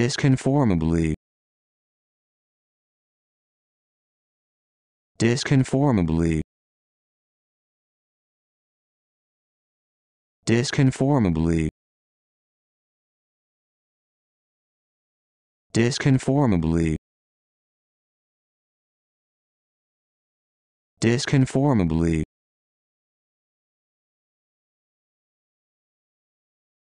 disconformably disconformably disconformably disconformably disconformably